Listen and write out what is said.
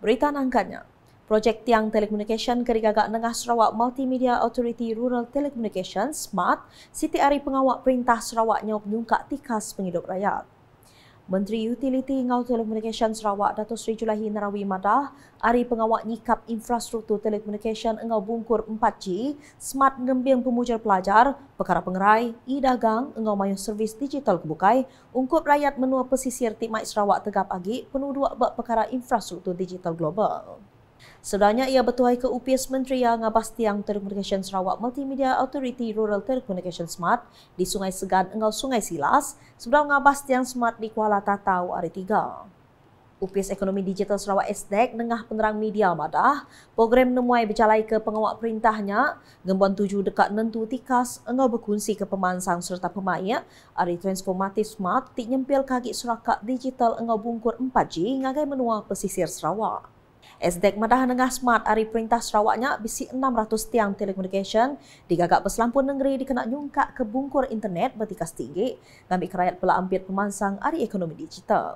Berita angkanya, projek tiang Telekomunikasi Kerigagak Nengah Sarawak Multimedia Authority Rural Telecommunications SMART Siti Ari Pengawak Perintah Sarawak Nyok Nyungkak Tikas Penghidup Rakyat. Menteri Utiliti Ngau Telecommunication Sarawak Dato Sri Julahi Narawi Madah hari pengawak nyikap infrastruktur telecommunication Ngau Bungkur 4G Smart Ngembing Pemujar Pelajar Perkara Pengerai e-dagang Ngau Mayu Servis Digital Kebukai Ungkup Rakyat Menua Pesisir Timai Sarawak Tegap Agi penuduk buat perkara infrastruktur digital global. Sebenarnya ia bertuai ke UPS Menteri Yang Abas Tiang Telecommunication Sarawak Multimedia Authority Rural Telecommunication Smart di Sungai Segan Engau Sungai Silas sebelum Abas Tiang Smart di Kuala Tatau hari tiga. UPS Ekonomi Digital Sarawak SDEC dengah penerang media madah, program nemuai bercalai ke pengawal perintahnya, gembuan tuju dekat nentu tikas, engau berkunci ke pemansang serta pemaya, ari transformatif smart, ti nyempil kaki serakat digital engau bungkur 4G ngagai menua pesisir Sarawak. SDEC Madahan Nengah Smart hari perintah Sarawaknya bisi 600 tiang telekomunikasi di gagak berselampun negeri dikena nyungkak ke bungkur internet bertikas tinggi ngambil kerayat pula ambil pemansang hari ekonomi digital.